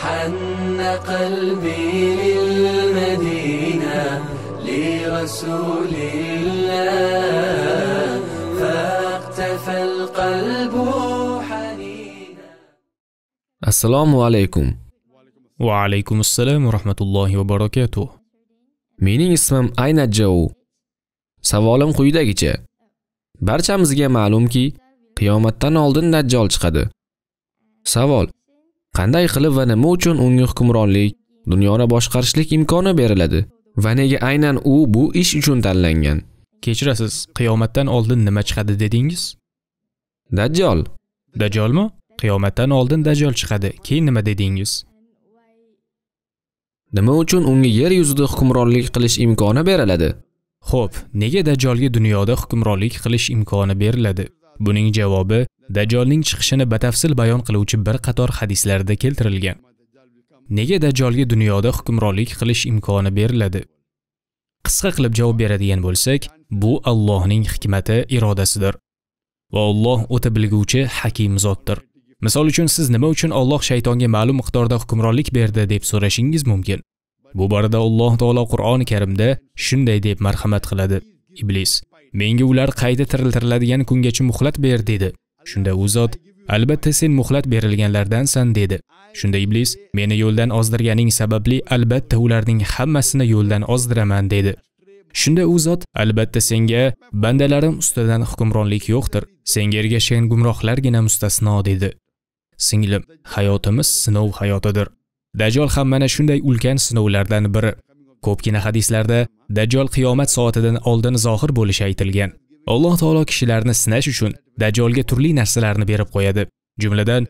حن قلبي للمدينة لرسول الله فاقتفى القلب حنينا السلام عليكم وعليكم السلام ورحمة الله وبركاته mening ismim ayna aynatjou savolim quyidagicha barchamizga ma'lumki qiyomatdan oldin najjol chiqadi savol qanday qilib va nima uchun unga hukmronlik dunyoni boshqarishlik imkoni beriladi va nega aynan u bu ish uchun tanlangan kechirasiz qiyomatdan oldin nima chiqadi dedingiz dajjol dajjolmi qiyomatdan oldin dajjol chiqadi keyin nima dedingiz nima uchun unga yer yuzida hukmronlik qilish imkoni beriladi Xo'p, nega dajjolga dunyoda hukmronlik qilish imkoni beriladi? Buning javobi dajjolning chiqishini batafsil bayon qiluvchi bir qator hadislarda keltirilgan nega dajjolga dunyoda hukmronlik qilish imkoni beriladi qisqa qilib javob beradigan bo'lsak bu allohning hikmati irodasidir va Alloh o'ta bilguvchi hakim zotdir misol uchun siz nima uchun Alloh shaytonga ma'lum miqdorda hukmronlik berdi deb so'rashingiz mumkin bu borada alloh taolo qur'oni karimda shunday deb marhamat qiladi iblis menga ular qayta tiriltiriladigan kungacha muhlat ber dedi shunda u zot albatta sen muhlat berilganlardansan dedi shunda iblis meni yo'ldan ozdirganing sababli albatta ularning hammasini yo'ldan ozdiraman dedi shunda u zot albatta senga bandalarim ustidan hukmronlik yo'qdir senga ergashgan gumrohlargina mustasno dedi singlim hayotimiz sinov hayotidir Dajjal ham mana shunday ulkan sinovlardan biri ko'pgina hadislarda Dajjal qiyomat soatidan oldin zohir bo'lishi aytilgan alloh taolo kishilarni sinash uchun dajjolga turli narsalarni berib qo'yadi jumladan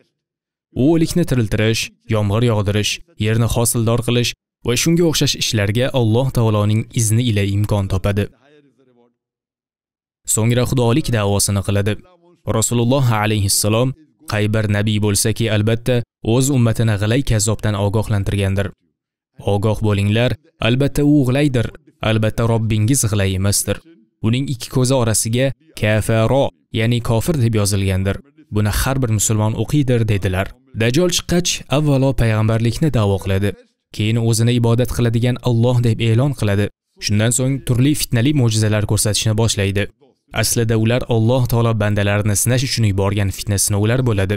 u o'likni tiriltirish yomg'ir yog'dirish yerni hosildor qilish va shunga o'xshash ishlarga alloh taoloning izni ila imkon topadi so'ngra xudolik da'vosini qiladi rasululloh alayhi alayhissalom qaybar nabiy bo'lsa-ki, albatta o'z ummatini g'ilay kazobdan ogohlantirgandir ogoh bo'linglar albatta u g'ilaydir albatta robbingiz g'ilay emasdir uning ikki ko'zi orasiga kafaro ya'ni kofir deb yozilgandir buni har bir musulmon o'qiydir dedilar dajol chiqqach avvalo payg'ambarlikni da'vo qiladi keyin o'zini ibodat qiladigan Alloh deb e'lon qiladi shundan so'ng turli fitnali mo'jizalar ko'rsatishni boshlaydi aslida ular Alloh taolo bandalarini sinash uchun yuborgan fitna sinovlar bo'ladi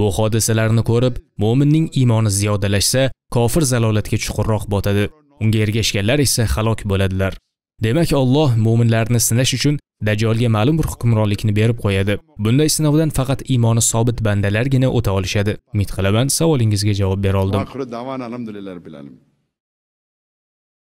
bu hodisalarni ko'rib mo'minning iymoni ziyodalashsa kofir zalolatga chuqurroq botadi unga ergashganlar esa halok bo'ladilar demak Alloh mu'minlarni sinash uchun Dajjolga ma'lum bir hukmronlikni berib qo'yadi. Bunday sinovdan faqat iymoni sobit bandalargina o'ta olishadi. Umid qilaman, savolingizga javob bera oldim.